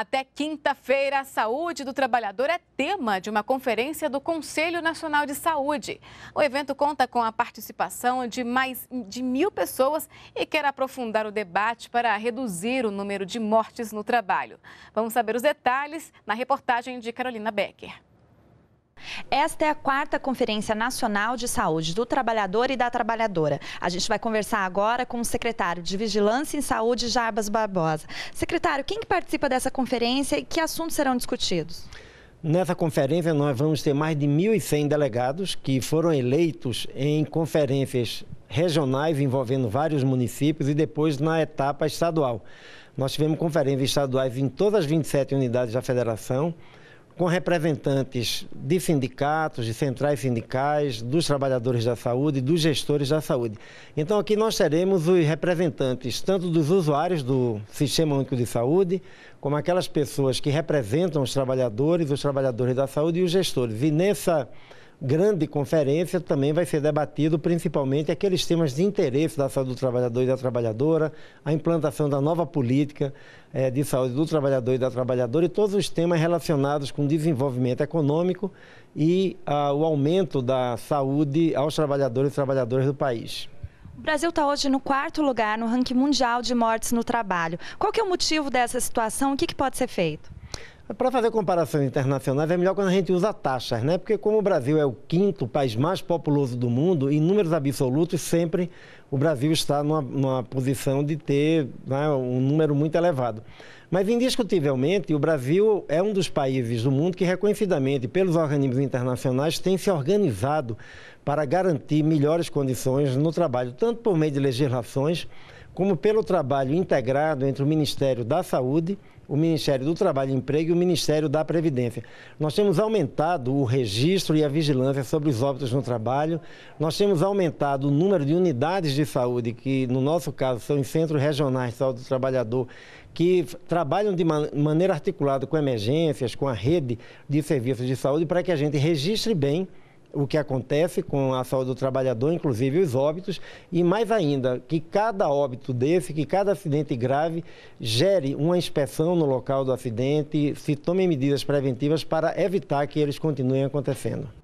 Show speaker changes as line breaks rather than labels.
Até quinta-feira, a saúde do trabalhador é tema de uma conferência do Conselho Nacional de Saúde. O evento conta com a participação de mais de mil pessoas e quer aprofundar o debate para reduzir o número de mortes no trabalho. Vamos saber os detalhes na reportagem de Carolina Becker.
Esta é a quarta Conferência Nacional de Saúde do Trabalhador e da Trabalhadora. A gente vai conversar agora com o secretário de Vigilância em Saúde, Jarbas Barbosa. Secretário, quem que participa dessa conferência e que assuntos serão discutidos?
Nessa conferência, nós vamos ter mais de 1.100 delegados que foram eleitos em conferências regionais envolvendo vários municípios e depois na etapa estadual. Nós tivemos conferências estaduais em todas as 27 unidades da federação com representantes de sindicatos, de centrais sindicais, dos trabalhadores da saúde, dos gestores da saúde. Então, aqui nós teremos os representantes tanto dos usuários do Sistema Único de Saúde, como aquelas pessoas que representam os trabalhadores, os trabalhadores da saúde e os gestores. E nessa grande conferência também vai ser debatido principalmente aqueles temas de interesse da saúde do trabalhador e da trabalhadora, a implantação da nova política eh, de saúde do trabalhador e da trabalhadora e todos os temas relacionados com desenvolvimento econômico e ah, o aumento da saúde aos trabalhadores e trabalhadoras do país.
O Brasil está hoje no quarto lugar no ranking mundial de mortes no trabalho. Qual que é o motivo dessa situação? O que, que pode ser feito?
Para fazer comparações internacionais, é melhor quando a gente usa taxas, né? Porque como o Brasil é o quinto país mais populoso do mundo, em números absolutos, sempre o Brasil está numa, numa posição de ter né, um número muito elevado. Mas, indiscutivelmente, o Brasil é um dos países do mundo que, reconhecidamente, pelos organismos internacionais, tem se organizado para garantir melhores condições no trabalho, tanto por meio de legislações, como pelo trabalho integrado entre o Ministério da Saúde o Ministério do Trabalho e Emprego e o Ministério da Previdência. Nós temos aumentado o registro e a vigilância sobre os óbitos no trabalho, nós temos aumentado o número de unidades de saúde, que no nosso caso são em centros regionais de saúde do trabalhador, que trabalham de man maneira articulada com emergências, com a rede de serviços de saúde, para que a gente registre bem o que acontece com a saúde do trabalhador, inclusive os óbitos, e mais ainda, que cada óbito desse, que cada acidente grave, gere uma inspeção no local do acidente, se tomem medidas preventivas para evitar que eles continuem acontecendo.